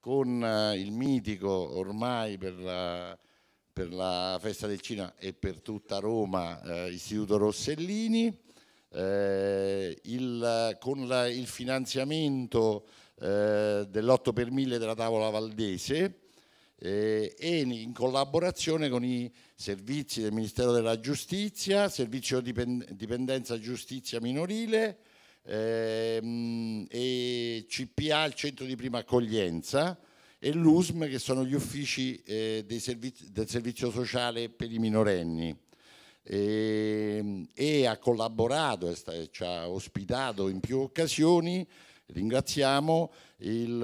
con eh, il mitico ormai per la, eh, per la, festa del cinema e per tutta Roma eh, Istituto Rossellini, eh, il, con la, il finanziamento eh, dell'8 per 1000 della tavola valdese eh, e in collaborazione con i servizi del Ministero della Giustizia, Servizio Dipendenza Giustizia Minorile, ehm, e CPA, il centro di prima accoglienza, e l'USM che sono gli uffici eh, servizi, del servizio sociale per i minorenni e, ehm, e ha collaborato, e ci ha ospitato in più occasioni, ringraziamo il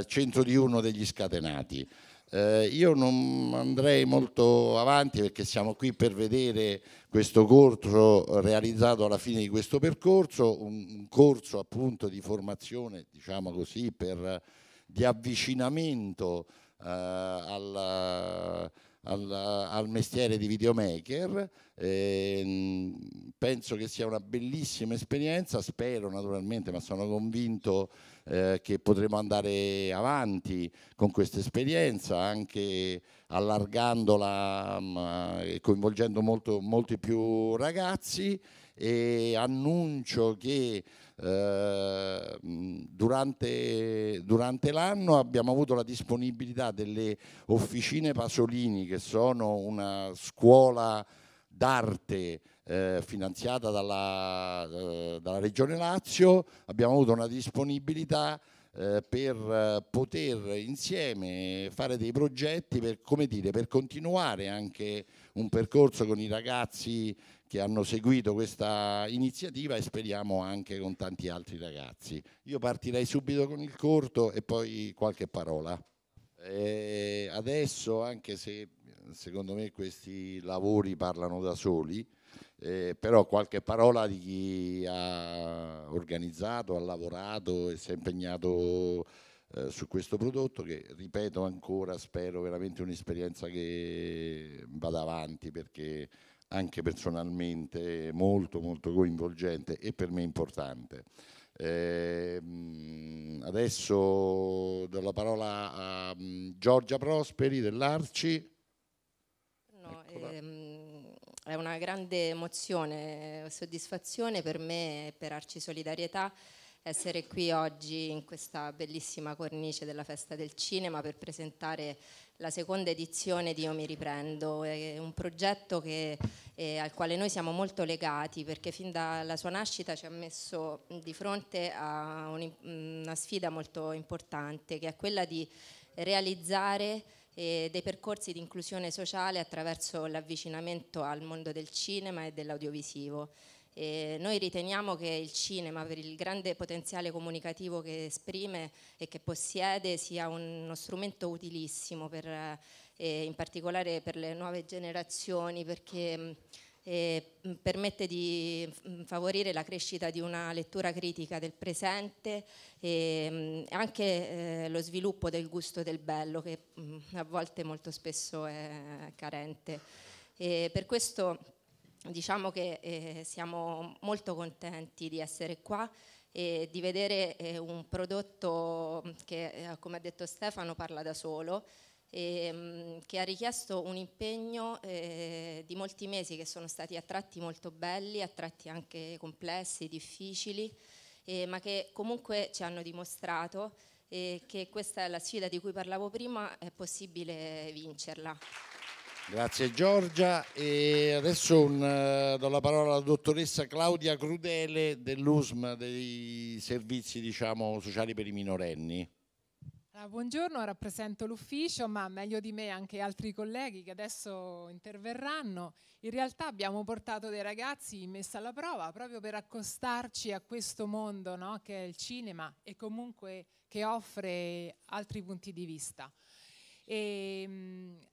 eh, centro uno degli scatenati. Eh, io non andrei molto avanti perché siamo qui per vedere questo corso realizzato alla fine di questo percorso, un, un corso appunto di formazione, diciamo così, per, di avvicinamento eh, alla, alla, al mestiere di videomaker eh, penso che sia una bellissima esperienza, spero naturalmente, ma sono convinto eh, che potremo andare avanti con questa esperienza, anche allargandola mm, eh, e coinvolgendo molto, molti più ragazzi e annuncio che eh, mm, durante, durante l'anno abbiamo avuto la disponibilità delle officine Pasolini che sono una scuola d'arte eh, finanziata dalla, eh, dalla, Regione Lazio, abbiamo avuto una disponibilità eh, per eh, poter insieme fare dei progetti per, come dire, per, continuare anche un percorso con i ragazzi che hanno seguito questa iniziativa e speriamo anche con tanti altri ragazzi. Io partirei subito con il corto e poi qualche parola. E eh, adesso, anche se secondo me questi lavori parlano da soli, eh, però qualche parola di chi ha organizzato, ha lavorato e si è impegnato eh, su questo prodotto che, ripeto ancora, spero veramente un'esperienza che vada avanti perché anche personalmente molto molto coinvolgente e per me importante. Eh, adesso do la parola a mm, Giorgia Prosperi dell'Arci. Ehm, è una grande emozione, e soddisfazione per me e per Arci Solidarietà essere qui oggi in questa bellissima cornice della Festa del Cinema per presentare la seconda edizione di Io mi riprendo, è un progetto che, eh, al quale noi siamo molto legati perché fin dalla sua nascita ci ha messo di fronte a un, una sfida molto importante che è quella di realizzare e dei percorsi di inclusione sociale attraverso l'avvicinamento al mondo del cinema e dell'audiovisivo. E noi riteniamo che il cinema, per il grande potenziale comunicativo che esprime e che possiede, sia uno strumento utilissimo, per, eh, in particolare per le nuove generazioni, perché e mm, permette di mm, favorire la crescita di una lettura critica del presente e mm, anche eh, lo sviluppo del gusto del bello che a volte molto spesso è carente. E per questo diciamo che eh, siamo molto contenti di essere qua e di vedere eh, un prodotto che, come ha detto Stefano, parla da solo ehm, che ha richiesto un impegno eh, di molti mesi che sono stati a tratti molto belli, a tratti anche complessi, difficili, eh, ma che comunque ci hanno dimostrato eh, che questa è la sfida di cui parlavo prima, è possibile vincerla. Grazie Giorgia e adesso un, eh, do la parola alla dottoressa Claudia Crudele dell'USM dei servizi diciamo, sociali per i minorenni. Ah, buongiorno, rappresento l'ufficio, ma meglio di me anche altri colleghi che adesso interverranno. In realtà abbiamo portato dei ragazzi messa alla prova proprio per accostarci a questo mondo no? che è il cinema e comunque che offre altri punti di vista. E, ehm, mh,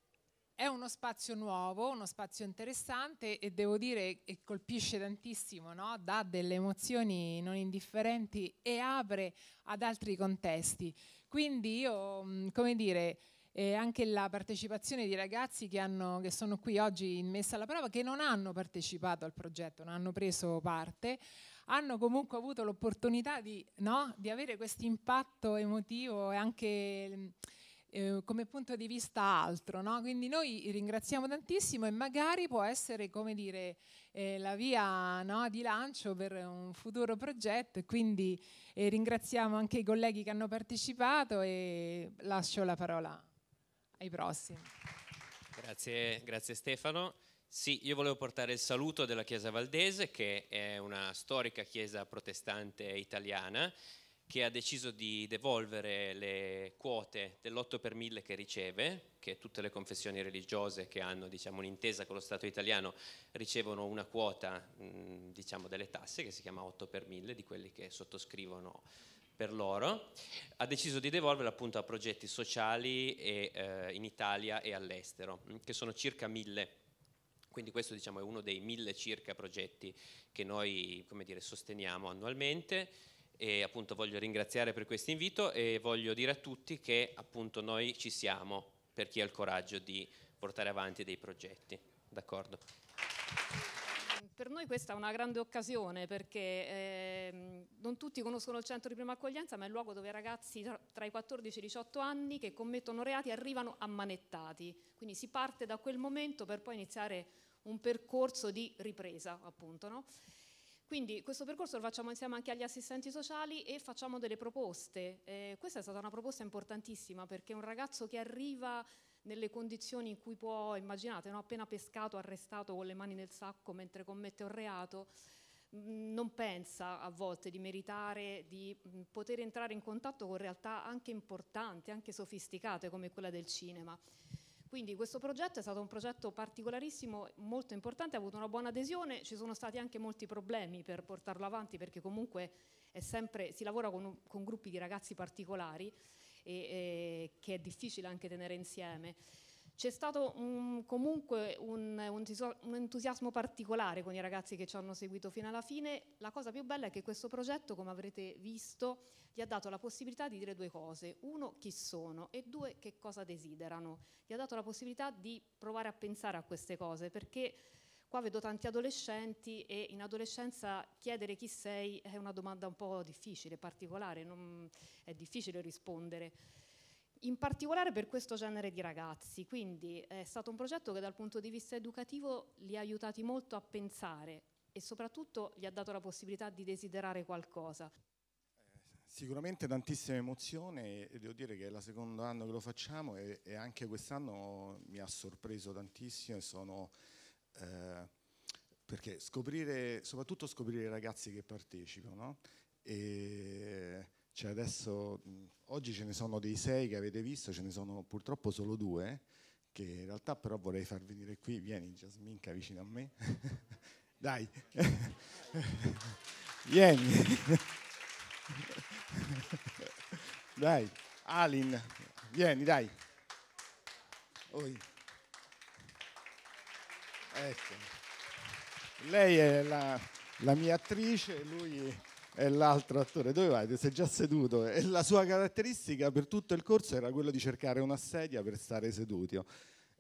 è uno spazio nuovo, uno spazio interessante e devo dire che colpisce tantissimo, no? dà delle emozioni non indifferenti e apre ad altri contesti. Quindi io, come dire, eh, anche la partecipazione di ragazzi che, hanno, che, sono qui oggi in messa alla prova, che non hanno partecipato al progetto, non hanno preso parte, hanno comunque avuto l'opportunità di, no, di avere questo impatto emotivo e anche eh, come punto di vista altro. No? Quindi noi ringraziamo tantissimo e magari può essere come dire, eh, la via no, di lancio per un futuro progetto quindi eh, ringraziamo anche i colleghi che hanno partecipato e lascio la parola ai prossimi. Grazie, grazie Stefano. Sì, io volevo portare il saluto della Chiesa Valdese, che è una storica chiesa protestante italiana che ha deciso di devolvere le quote dell'8 per 1000 che riceve, che tutte le confessioni religiose che hanno diciamo, un'intesa con lo Stato italiano ricevono una quota diciamo, delle tasse che si chiama 8 per 1000 di quelli che sottoscrivono per loro, ha deciso di devolverla appunto a progetti sociali e, eh, in Italia e all'estero, che sono circa 1000. Quindi questo diciamo, è uno dei 1000 circa progetti che noi dire, sosteniamo annualmente e appunto voglio ringraziare per questo invito e voglio dire a tutti che appunto noi ci siamo per chi ha il coraggio di portare avanti dei progetti. D'accordo? Per noi questa è una grande occasione perché eh, non tutti conoscono il centro di prima accoglienza, ma è il luogo dove ragazzi tra, i 14 e i 18 anni che commettono reati arrivano ammanettati. Quindi si parte da quel momento per poi iniziare un percorso di ripresa, appunto. No? Quindi questo percorso lo facciamo insieme anche agli assistenti sociali e facciamo delle proposte. Eh, questa è stata una proposta importantissima perché un ragazzo che arriva nelle condizioni in cui può, immaginate, no? appena pescato, arrestato con le mani nel sacco mentre commette un reato, mm, non pensa a volte di meritare, di mm, poter entrare in contatto con realtà anche importanti, anche sofisticate come quella del cinema. Quindi questo progetto è stato un progetto particolarissimo, molto importante, ha avuto una buona adesione, ci sono stati anche molti problemi per portarlo avanti perché comunque sempre, si lavora con, con, gruppi di ragazzi particolari e, e, eh, che è difficile anche tenere insieme. C'è stato un, comunque un, un, entusiasmo particolare con i ragazzi che ci hanno seguito fino alla fine. La cosa più bella è che questo progetto, come avrete visto, gli ha dato la possibilità di dire due cose. Uno, chi sono e due, che cosa desiderano. Gli ha dato la possibilità di provare a pensare a queste cose perché qua vedo tanti adolescenti e in adolescenza chiedere chi sei è una domanda un po' difficile, particolare, non, è difficile rispondere in particolare per questo genere di ragazzi, quindi eh, è stato un progetto che dal punto di vista educativo li ha aiutati molto a pensare e soprattutto gli ha dato la possibilità di desiderare qualcosa. Sicuramente tantissima emozione e devo dire che è il secondo anno che lo facciamo e, e anche quest'anno mi ha sorpreso tantissimo e sono... Eh, perché scoprire, soprattutto scoprire i ragazzi che partecipano, no? Eh, e cioè adesso, oggi ce ne sono dei sei che avete visto, ce ne sono purtroppo solo due, che in realtà però vorrei far venire qui, vieni Giasminca vicino a me, dai, vieni, dai, Alin, vieni dai, Oi. ecco, lei è la, la mia attrice, lui... È e l'altro attore dove vai? Ti sei già seduto e la sua caratteristica per tutto il corso era quella di cercare una sedia per stare seduti.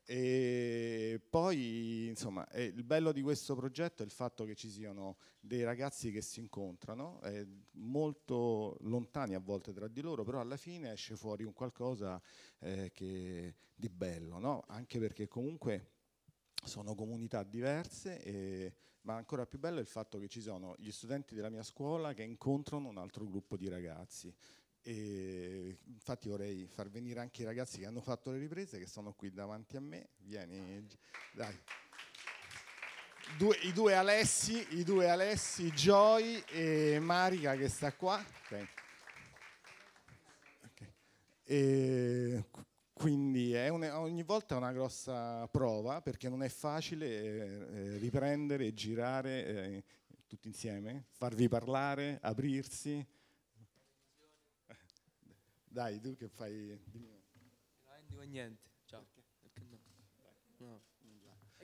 E poi, insomma, il bello di questo progetto è il fatto che ci siano dei ragazzi che si incontrano, molto lontani a volte tra di loro, però alla fine esce fuori un qualcosa eh, che, di bello, no? anche perché comunque sono comunità diverse, e, ma ancora più bello è il fatto che ci sono gli studenti della mia scuola che incontrano un altro gruppo di ragazzi. E infatti vorrei far venire anche i ragazzi che hanno fatto le riprese, che sono qui davanti a me. Vieni, dai. Due, i, due Alessi, I due Alessi, Joy e Marica che sta qua. Okay. Okay. E quindi un, ogni volta è una grossa prova perché non è facile eh, eh, riprendere girare eh, tutti insieme, farvi parlare, aprirsi. Dai, tu che fai? Dimmi. Non dico niente. Ciao. Perché? Perché no? No.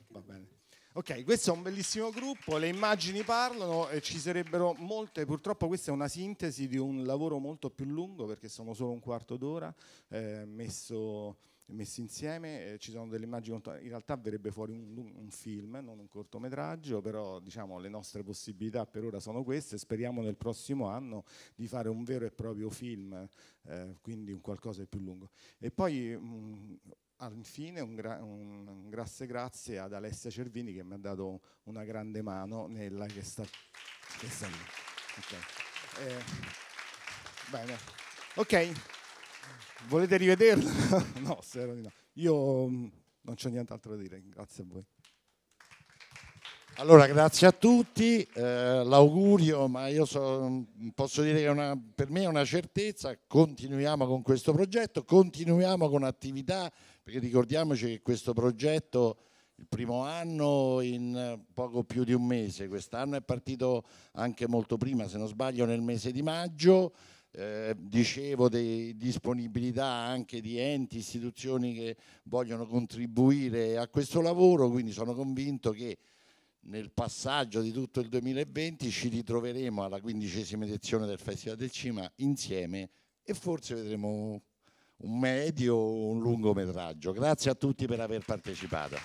Va bene. Ok, questo è un bellissimo gruppo, le immagini parlano e ci sarebbero molte, purtroppo questa è una sintesi di un lavoro molto più lungo perché sono solo un quarto d'ora eh, messo, messi insieme, eh, ci sono delle immagini, in realtà verrebbe fuori un, un, film, non un cortometraggio, però diciamo le nostre possibilità per ora sono queste, speriamo nel prossimo anno di fare un vero e proprio film, eh, quindi un qualcosa di più lungo. E poi mh, mm, infine un, gra un, grazie grazie ad Alessia Cervini che mi ha dato una grande mano nella che sta, che sta lì. Okay. Eh, bene. Ok, volete rivederla? no, spero di no. Io mm, non c'ho nient'altro da dire, grazie a voi. Allora, grazie a tutti, eh, l'augurio, ma io so, posso dire che una, per me è una certezza, continuiamo con questo progetto, continuiamo con attività, perché ricordiamoci che questo progetto il primo anno in poco più di un mese, quest'anno è partito anche molto prima, se non sbaglio nel mese di maggio, eh, dicevo di disponibilità anche di enti, istituzioni che vogliono contribuire a questo lavoro, quindi sono convinto che nel passaggio di tutto il 2020 ci ritroveremo alla quindicesima edizione del Festival del Cima insieme e forse vedremo un medio o un lungometraggio. Grazie a tutti per aver partecipato.